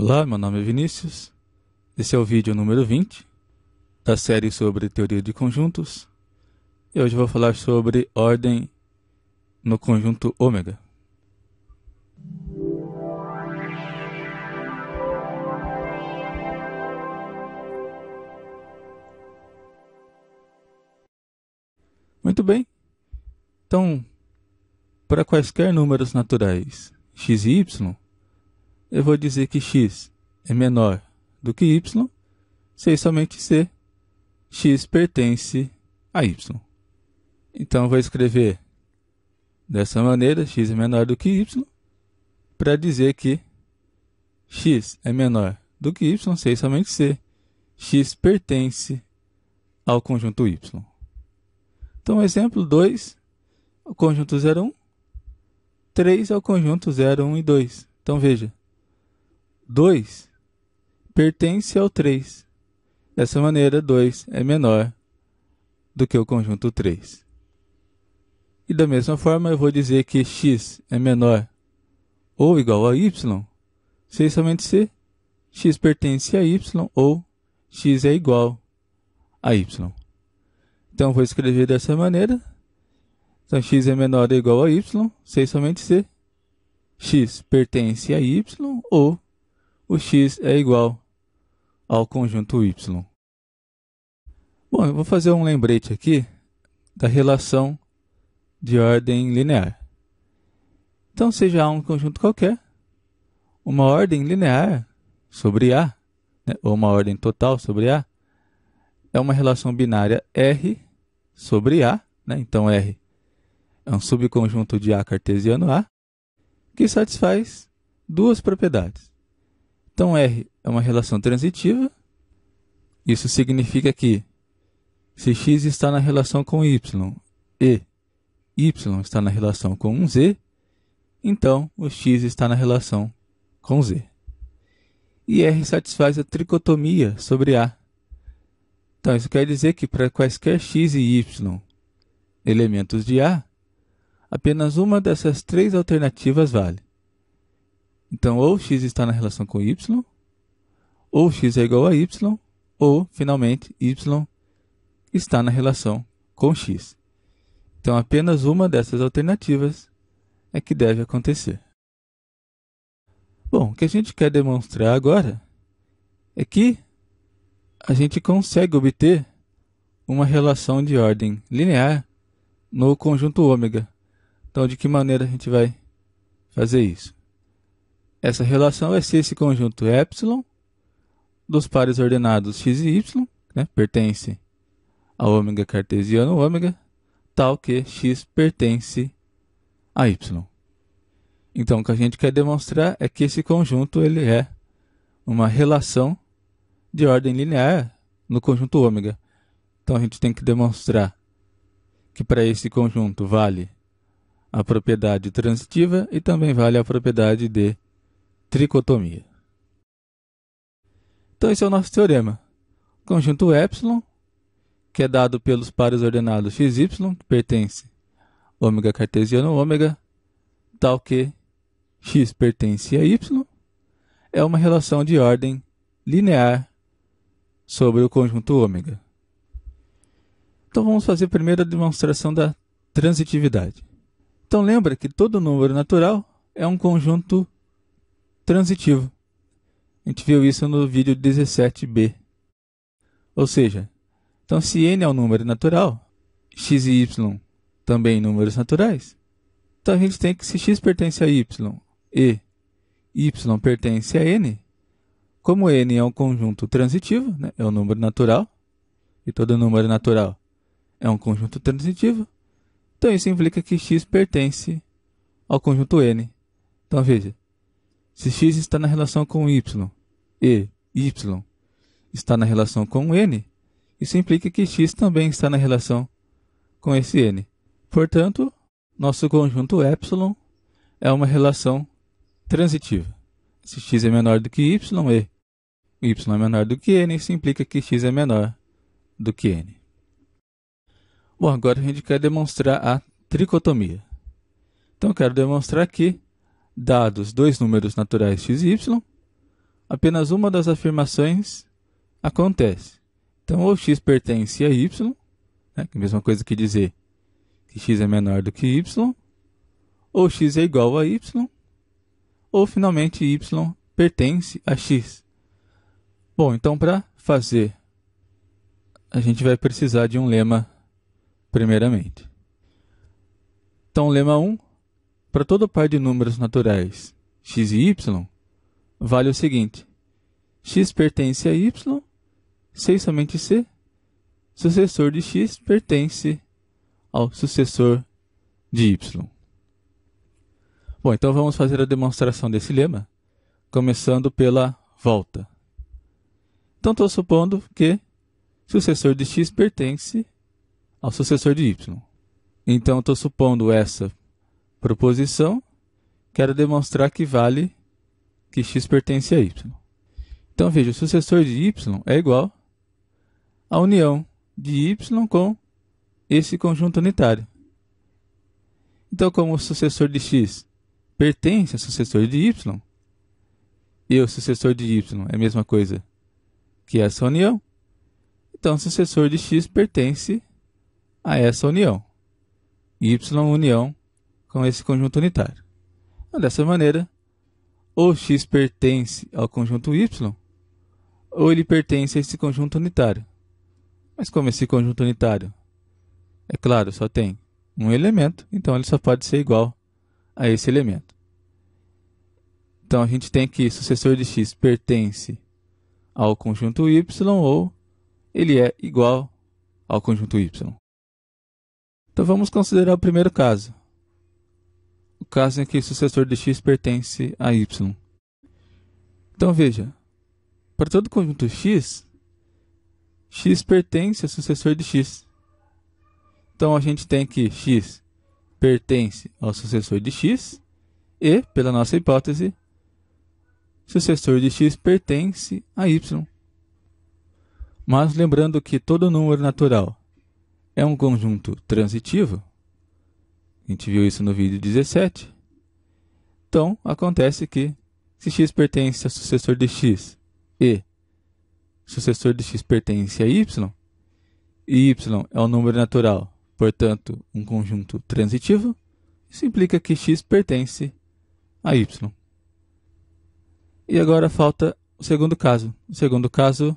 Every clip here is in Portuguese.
Olá, meu nome é Vinícius. Esse é o vídeo número 20 da série sobre teoria de conjuntos. E hoje vou falar sobre ordem no conjunto ômega. Muito bem. Então, para quaisquer números naturais x e y, eu vou dizer que x é menor do que y, sei somente se x pertence a y. Então, eu vou escrever dessa maneira, x é menor do que y, para dizer que x é menor do que y, sei somente se x pertence ao conjunto y. Então, exemplo 2, o conjunto 0, 1. 3 é o conjunto 0, 1 e 2. Então, veja, 2 pertence ao 3. Dessa maneira, 2 é menor do que o conjunto 3. E da mesma forma, eu vou dizer que x é menor ou igual a y, sei somente se x pertence a y ou x é igual a y. Então, vou escrever dessa maneira. Então, x é menor ou igual a y, sei somente se x pertence a y ou o x é igual ao conjunto y. Bom, eu vou fazer um lembrete aqui da relação de ordem linear. Então, seja A um conjunto qualquer, uma ordem linear sobre A, né, ou uma ordem total sobre A, é uma relação binária R sobre A, né, então R é um subconjunto de A cartesiano A, que satisfaz duas propriedades. Então R é, é uma relação transitiva. Isso significa que se x está na relação com y e y está na relação com z, então o x está na relação com z. E R satisfaz a tricotomia sobre A. Então, isso quer dizer que para quaisquer x e y elementos de A, apenas uma dessas três alternativas vale. Então, ou x está na relação com y, ou x é igual a y, ou, finalmente, y está na relação com x. Então, apenas uma dessas alternativas é que deve acontecer. Bom, o que a gente quer demonstrar agora é que a gente consegue obter uma relação de ordem linear no conjunto ômega. Então, de que maneira a gente vai fazer isso? Essa relação vai ser esse conjunto ε dos pares ordenados x e y, né, pertence ao ômega cartesiano ômega, tal que x pertence a y. Então, o que a gente quer demonstrar é que esse conjunto ele é uma relação de ordem linear no conjunto ômega. Então, a gente tem que demonstrar que para esse conjunto vale a propriedade transitiva e também vale a propriedade de tricotomia. Então esse é o nosso teorema. Conjunto y que é dado pelos pares ordenados xy, que pertence ômega cartesiano ômega, tal que x pertence a y, é uma relação de ordem linear sobre o conjunto ômega. Então vamos fazer primeiro a demonstração da transitividade. Então lembra que todo número natural é um conjunto transitivo. A gente viu isso no vídeo 17b. Ou seja, então se n é um número natural, x e y também números naturais, então a gente tem que se x pertence a y e y pertence a n, como n é um conjunto transitivo, né, é um número natural, e todo número natural é um conjunto transitivo, então isso implica que x pertence ao conjunto n. Então veja, se x está na relação com y e y está na relação com n, isso implica que x também está na relação com esse n. Portanto, nosso conjunto ε é uma relação transitiva. Se x é menor do que y e y é menor do que n, isso implica que x é menor do que n. Bom, agora a gente quer demonstrar a tricotomia. Então, eu quero demonstrar que dados dois números naturais x e y, apenas uma das afirmações acontece. Então, ou x pertence a y, né, que é a mesma coisa que dizer que x é menor do que y, ou x é igual a y, ou finalmente y pertence a x. Bom, então para fazer, a gente vai precisar de um lema primeiramente. Então, lema 1, para todo par de números naturais x e y, vale o seguinte. x pertence a y, sei somente c. Sucessor de x pertence ao sucessor de y. Bom, então vamos fazer a demonstração desse lema, começando pela volta. Então estou supondo que sucessor de x pertence ao sucessor de y. Então estou supondo essa proposição, quero demonstrar que vale que x pertence a y. Então veja, o sucessor de y é igual à união de y com esse conjunto unitário. Então, como o sucessor de x pertence ao sucessor de y, e o sucessor de y é a mesma coisa que essa união, então o sucessor de x pertence a essa união. y união com esse conjunto unitário. Então, dessa maneira, ou x pertence ao conjunto y, ou ele pertence a esse conjunto unitário. Mas como esse conjunto unitário, é claro, só tem um elemento, então ele só pode ser igual a esse elemento. Então a gente tem que sucessor de x pertence ao conjunto y ou ele é igual ao conjunto y. Então vamos considerar o primeiro caso caso em que o sucessor de X pertence a Y. Então veja, para todo conjunto X, X pertence ao sucessor de X. Então a gente tem que X pertence ao sucessor de X e, pela nossa hipótese, sucessor de X pertence a Y. Mas lembrando que todo número natural é um conjunto transitivo, a gente viu isso no vídeo 17. Então, acontece que se x pertence ao sucessor de x e sucessor de x pertence a y, e y é um número natural, portanto, um conjunto transitivo, isso implica que x pertence a y. E agora falta o segundo caso. O segundo caso,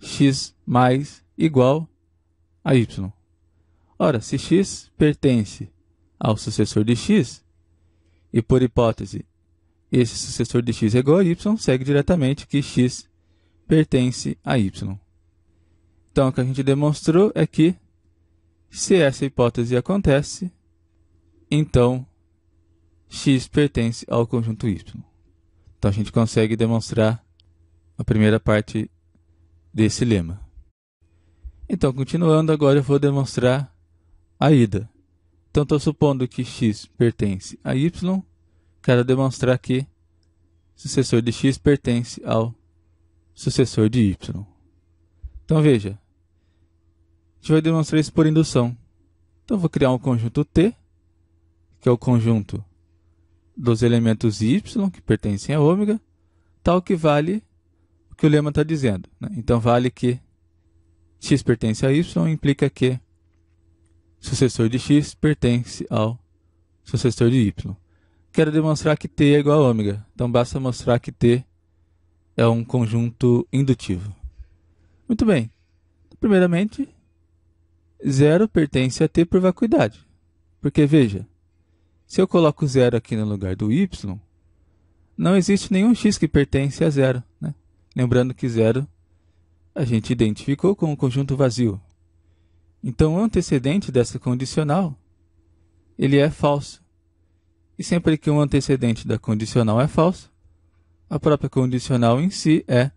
x mais igual a y. Ora, se x pertence ao sucessor de x, e por hipótese, esse sucessor de x é igual a y, segue diretamente que x pertence a y. Então, o que a gente demonstrou é que, se essa hipótese acontece, então x pertence ao conjunto y. Então, a gente consegue demonstrar a primeira parte desse lema. Então, continuando, agora eu vou demonstrar a ida. Então estou supondo que x pertence a y, quero demonstrar que sucessor de x pertence ao sucessor de y. Então veja, a gente vai demonstrar isso por indução. Então vou criar um conjunto T, que é o conjunto dos elementos y que pertencem a ω, tal que vale o que o lema está dizendo. Né? Então vale que x pertence a y implica que sucessor de x pertence ao sucessor de y. Quero demonstrar que t é igual a ômega, então basta mostrar que t é um conjunto indutivo. Muito bem. Primeiramente, zero pertence a t por vacuidade. Porque veja, se eu coloco zero aqui no lugar do y, não existe nenhum x que pertence a zero. Né? Lembrando que zero a gente identificou como um conjunto vazio, então, o antecedente dessa condicional, ele é falso. E sempre que um antecedente da condicional é falso, a própria condicional em si é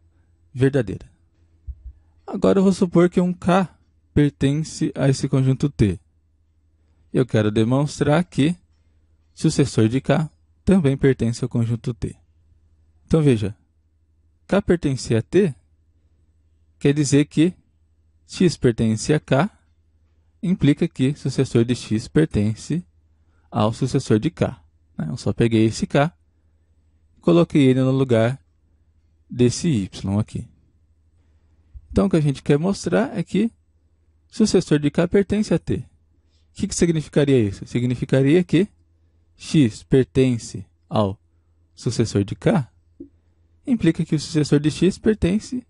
verdadeira. Agora eu vou supor que um K pertence a esse conjunto T. Eu quero demonstrar que sucessor de K também pertence ao conjunto T. Então veja, K pertence a T quer dizer que X pertence a K implica que sucessor de X pertence ao sucessor de K. Né? Eu só peguei esse K e coloquei ele no lugar desse Y aqui. Então, o que a gente quer mostrar é que sucessor de K pertence a T. O que, que significaria isso? Significaria que X pertence ao sucessor de K implica que o sucessor de X pertence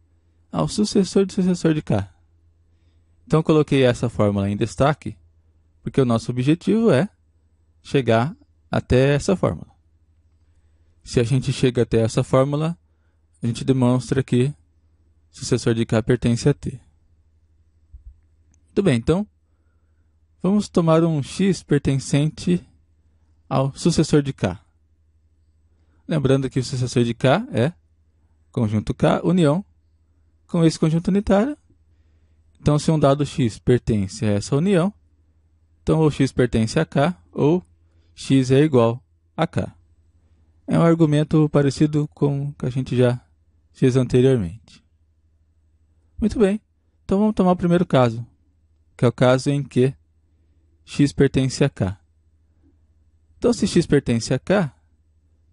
ao sucessor do sucessor de K. Então eu coloquei essa fórmula em destaque, porque o nosso objetivo é chegar até essa fórmula. Se a gente chega até essa fórmula, a gente demonstra que sucessor de K pertence a T. Muito bem, então vamos tomar um X pertencente ao sucessor de K. Lembrando que o sucessor de K é conjunto K, união, com esse conjunto unitário, então, se um dado x pertence a essa união, então ou x pertence a k ou x é igual a k. É um argumento parecido com o que a gente já fez anteriormente. Muito bem, então vamos tomar o primeiro caso, que é o caso em que x pertence a k. Então, se x pertence a k,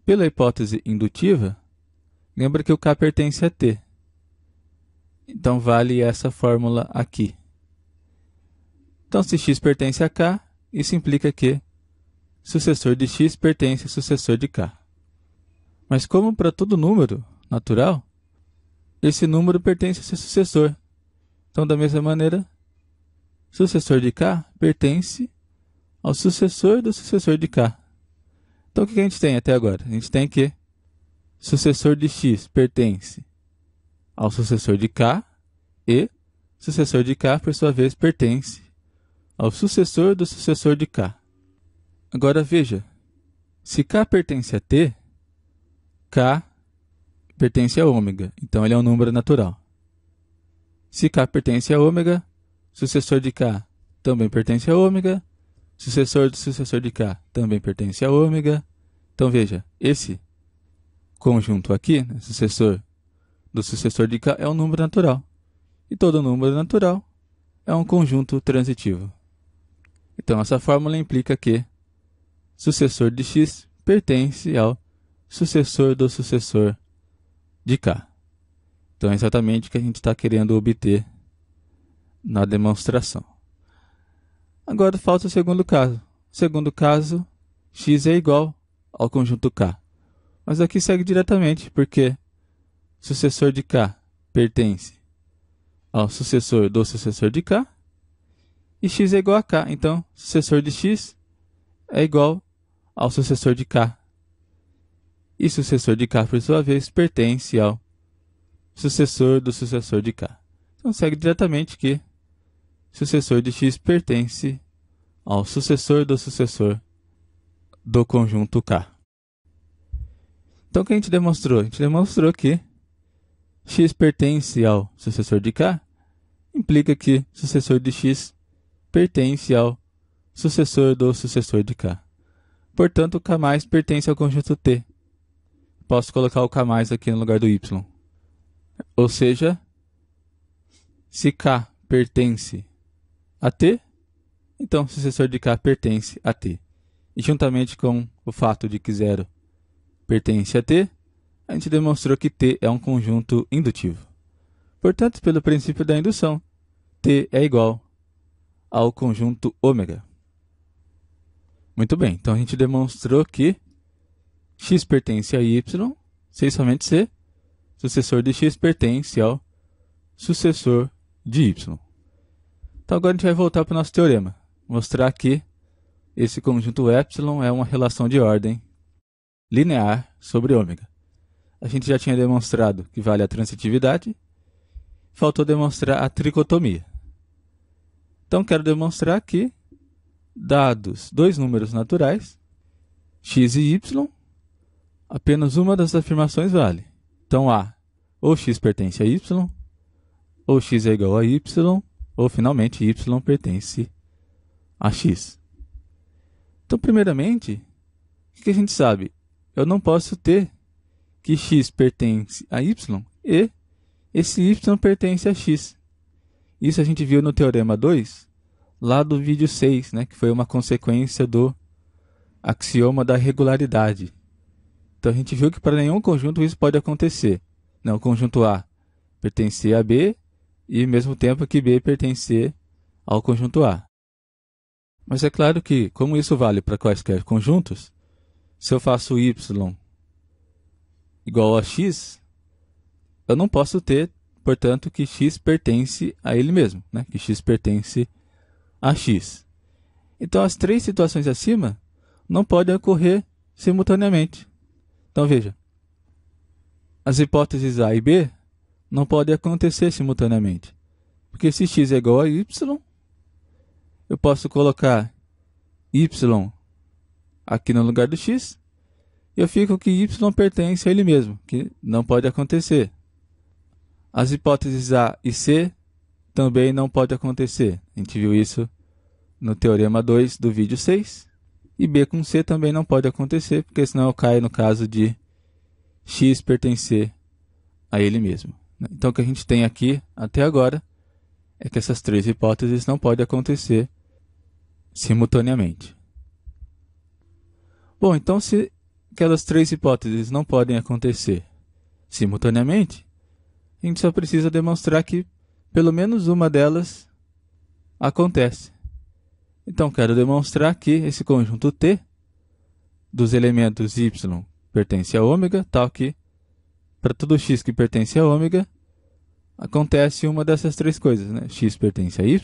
pela hipótese indutiva, lembra que o k pertence a t. Então vale essa fórmula aqui. Então, se x pertence a k, isso implica que sucessor de x pertence a sucessor de k. Mas como para todo número natural, esse número pertence a seu sucessor. Então, da mesma maneira, sucessor de k pertence ao sucessor do sucessor de k. Então, o que a gente tem até agora? A gente tem que sucessor de x pertence ao sucessor de K e sucessor de K, por sua vez, pertence ao sucessor do sucessor de K. Agora veja, se K pertence a T, K pertence a ômega, então ele é um número natural. Se K pertence a ômega, sucessor de K também pertence a ômega, sucessor do sucessor de K também pertence a ômega. Então veja, esse conjunto aqui, né, sucessor do sucessor de K é um número natural. E todo número natural é um conjunto transitivo. Então essa fórmula implica que sucessor de X pertence ao sucessor do sucessor de K. Então é exatamente o que a gente está querendo obter na demonstração. Agora falta o segundo caso. Segundo caso, x é igual ao conjunto K. Mas aqui segue diretamente, porque sucessor de K pertence ao sucessor do sucessor de K. E x é igual a K. Então, sucessor de x é igual ao sucessor de K. E sucessor de K, por sua vez, pertence ao sucessor do sucessor de K. Então, segue diretamente que sucessor de x pertence ao sucessor do sucessor do conjunto K. Então, o que a gente demonstrou? A gente demonstrou que x pertence ao sucessor de k, implica que sucessor de x pertence ao sucessor do sucessor de k. Portanto, k mais pertence ao conjunto T. Posso colocar o k mais aqui no lugar do y. Ou seja, se k pertence a T, então o sucessor de K pertence a T. E juntamente com o fato de que zero pertence a T, a gente demonstrou que T é um conjunto indutivo. Portanto, pelo princípio da indução, T é igual ao conjunto ômega. Muito bem, então a gente demonstrou que x pertence a y, sem somente ser sucessor de x pertence ao sucessor de y. Então agora a gente vai voltar para o nosso teorema, mostrar que esse conjunto ε é uma relação de ordem linear sobre ômega a gente já tinha demonstrado que vale a transitividade, faltou demonstrar a tricotomia. Então, quero demonstrar que, dados dois números naturais, x e y, apenas uma das afirmações vale. Então, A, ou x pertence a y, ou x é igual a y, ou finalmente y pertence a x. Então, primeiramente, o que a gente sabe? Eu não posso ter que x pertence a y e esse y pertence a x. Isso a gente viu no teorema 2, lá do vídeo 6, né, que foi uma consequência do axioma da regularidade. Então a gente viu que para nenhum conjunto isso pode acontecer. não né, O conjunto A pertencer a B e ao mesmo tempo que B pertencer ao conjunto A. Mas é claro que, como isso vale para quaisquer conjuntos, se eu faço y igual a x, eu não posso ter, portanto, que x pertence a ele mesmo, né? que x pertence a x. Então, as três situações acima não podem ocorrer simultaneamente. Então, veja, as hipóteses A e B não podem acontecer simultaneamente. Porque se x é igual a y, eu posso colocar y aqui no lugar do x eu fico que Y pertence a ele mesmo, que não pode acontecer. As hipóteses A e C também não pode acontecer. A gente viu isso no teorema 2 do vídeo 6. E B com C também não pode acontecer, porque senão eu caio no caso de X pertencer a ele mesmo. Né? Então o que a gente tem aqui até agora é que essas três hipóteses não podem acontecer simultaneamente. Bom, então se aquelas três hipóteses não podem acontecer simultaneamente, a gente só precisa demonstrar que pelo menos uma delas acontece. Então, quero demonstrar que esse conjunto T dos elementos y pertence a ômega, tal que para todo x que pertence a ômega, acontece uma dessas três coisas, né? x pertence a y,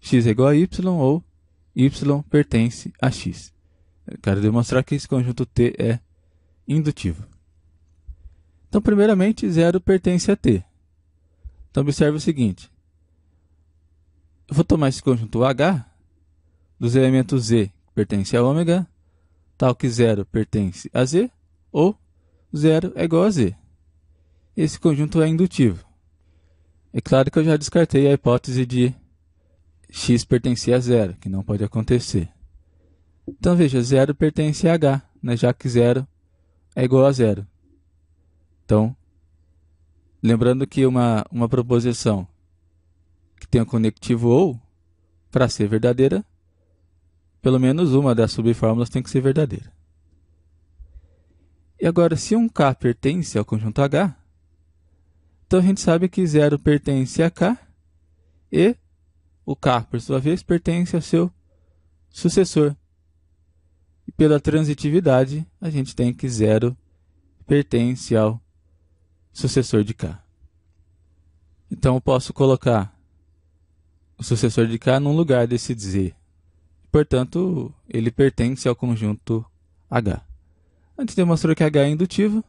x é igual a y ou y pertence a x. Eu quero demonstrar que esse conjunto T é indutivo. Então, primeiramente, zero pertence a T. Então, observe o seguinte. Eu vou tomar esse conjunto H dos elementos Z, que pertence a ômega, tal que zero pertence a Z, ou zero é igual a Z. Esse conjunto é indutivo. É claro que eu já descartei a hipótese de x pertencer a zero, que não pode acontecer. Então veja, zero pertence a H, né? já que zero é igual a zero. Então, lembrando que uma, uma proposição que tem o um conectivo ou, para ser verdadeira, pelo menos uma das subfórmulas tem que ser verdadeira. E agora, se um K pertence ao conjunto H, então a gente sabe que zero pertence a K e o K, por sua vez, pertence ao seu sucessor, e pela transitividade, a gente tem que zero pertence ao sucessor de K. Então eu posso colocar o sucessor de K num lugar desse Z. Portanto, ele pertence ao conjunto H. A gente demonstrou que H é indutivo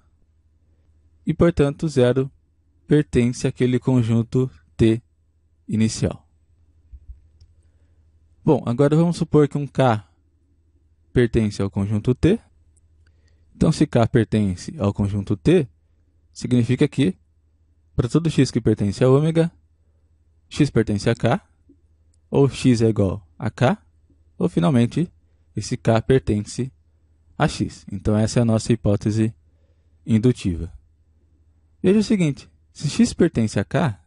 e, portanto, zero pertence àquele conjunto T inicial. Bom, agora vamos supor que um K pertence ao conjunto T. Então, se K pertence ao conjunto T, significa que, para todo x que pertence a ômega, x pertence a K, ou x é igual a K, ou, finalmente, esse K pertence a x. Então, essa é a nossa hipótese indutiva. Veja o seguinte, se x pertence a K,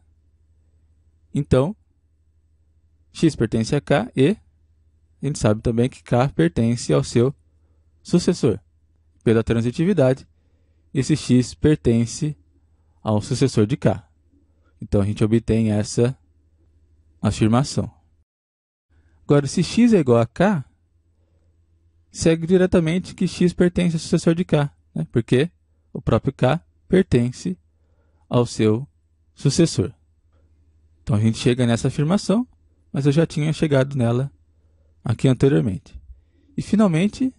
então, x pertence a K e a gente sabe também que K pertence ao seu sucessor. Pela transitividade, esse X pertence ao sucessor de K. Então a gente obtém essa afirmação. Agora, se x é igual a k, segue diretamente que x pertence ao sucessor de k, né? porque o próprio k pertence ao seu sucessor. Então a gente chega nessa afirmação, mas eu já tinha chegado nela aqui anteriormente. E finalmente,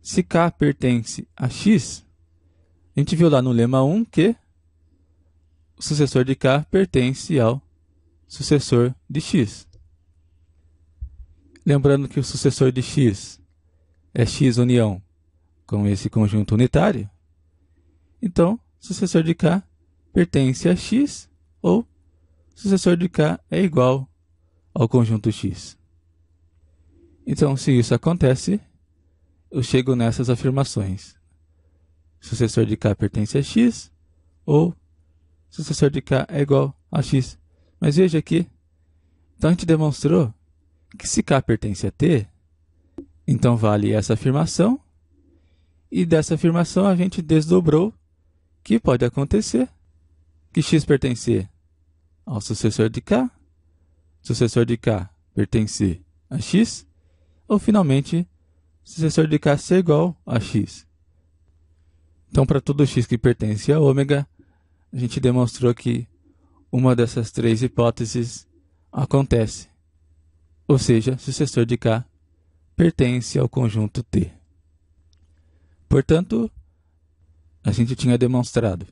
se K pertence a X, a gente viu lá no lema 1 que o sucessor de K pertence ao sucessor de X. Lembrando que o sucessor de X é X união com esse conjunto unitário, então sucessor de K pertence a X ou sucessor de K é igual ao conjunto X. Então, se isso acontece, eu chego nessas afirmações. Sucessor de K pertence a X ou sucessor de K é igual a X. Mas veja aqui, então a gente demonstrou que se K pertence a T, então vale essa afirmação, e dessa afirmação a gente desdobrou que pode acontecer que X pertence ao sucessor de K, sucessor de K pertence a X, ou finalmente se o sensor de K ser igual a x. Então, para todo x que pertence a ômega, a gente demonstrou que uma dessas três hipóteses acontece. Ou seja, se o sensor de K pertence ao conjunto T. Portanto, a gente tinha demonstrado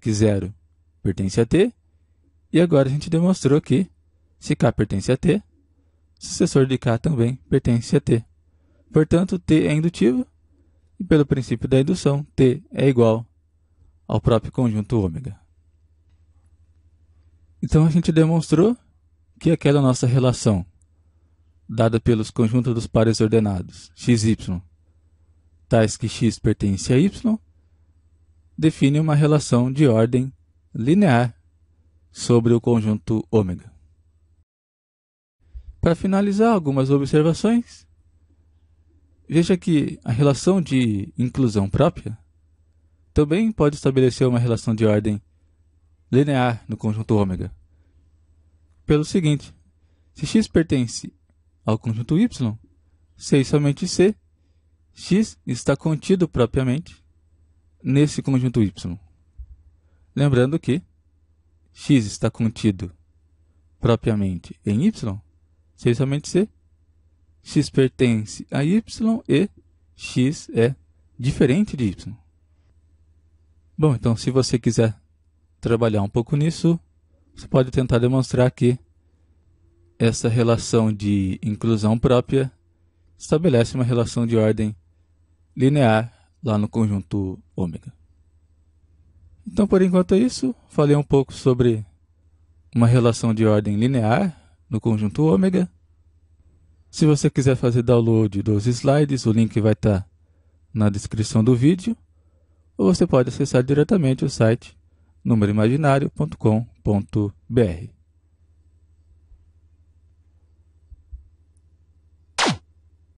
que zero pertence a T, e agora a gente demonstrou que, se K pertence a T, sucessor de K também pertence a T. Portanto, T é indutivo e, pelo princípio da indução, T é igual ao próprio conjunto ômega. Então, a gente demonstrou que aquela nossa relação dada pelos conjuntos dos pares ordenados x, y, tais que x pertence a y, define uma relação de ordem linear sobre o conjunto ômega. Para finalizar, algumas observações. Veja que a relação de inclusão própria também pode estabelecer uma relação de ordem linear no conjunto ômega. Pelo seguinte, se x pertence ao conjunto y, sei é somente c, x está contido propriamente nesse conjunto y. Lembrando que x está contido propriamente em y, somente se x pertence a y e x é diferente de y. Bom, então se você quiser trabalhar um pouco nisso, você pode tentar demonstrar que essa relação de inclusão própria estabelece uma relação de ordem linear lá no conjunto ômega. Então, por enquanto é isso. Falei um pouco sobre uma relação de ordem linear no conjunto ômega. Se você quiser fazer download dos slides, o link vai estar tá na descrição do vídeo, ou você pode acessar diretamente o site númeroimaginário.com.br.